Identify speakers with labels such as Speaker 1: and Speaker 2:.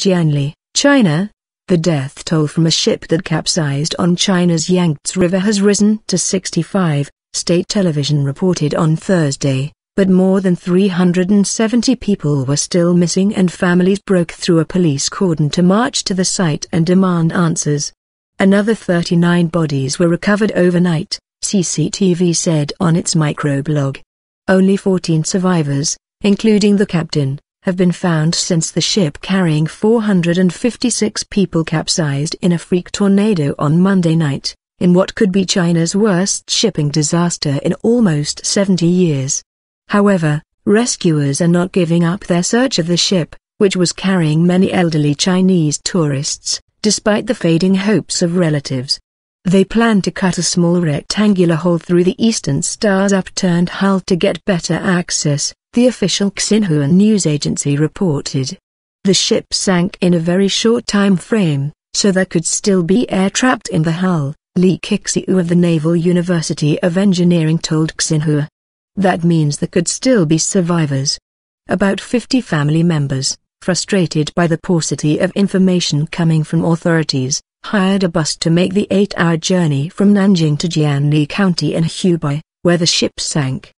Speaker 1: Jianli, China, the death toll from a ship that capsized on China's Yangtze River has risen to 65, state television reported on Thursday, but more than 370 people were still missing and families broke through a police cordon to march to the site and demand answers. Another 39 bodies were recovered overnight, CCTV said on its microblog. Only 14 survivors, including the captain, have been found since the ship carrying 456 people capsized in a freak tornado on Monday night, in what could be China's worst shipping disaster in almost 70 years. However, rescuers are not giving up their search of the ship, which was carrying many elderly Chinese tourists, despite the fading hopes of relatives. They plan to cut a small rectangular hole through the Eastern Star's upturned hull to get better access, the official Xinhua news agency reported. The ship sank in a very short time frame, so there could still be air trapped in the hull, Li Qixiu of the Naval University of Engineering told Xinhua. That means there could still be survivors. About 50 family members, frustrated by the paucity of information coming from authorities, hired a bus to make the eight-hour journey from Nanjing to Jianli County in Hubei, where the ship sank.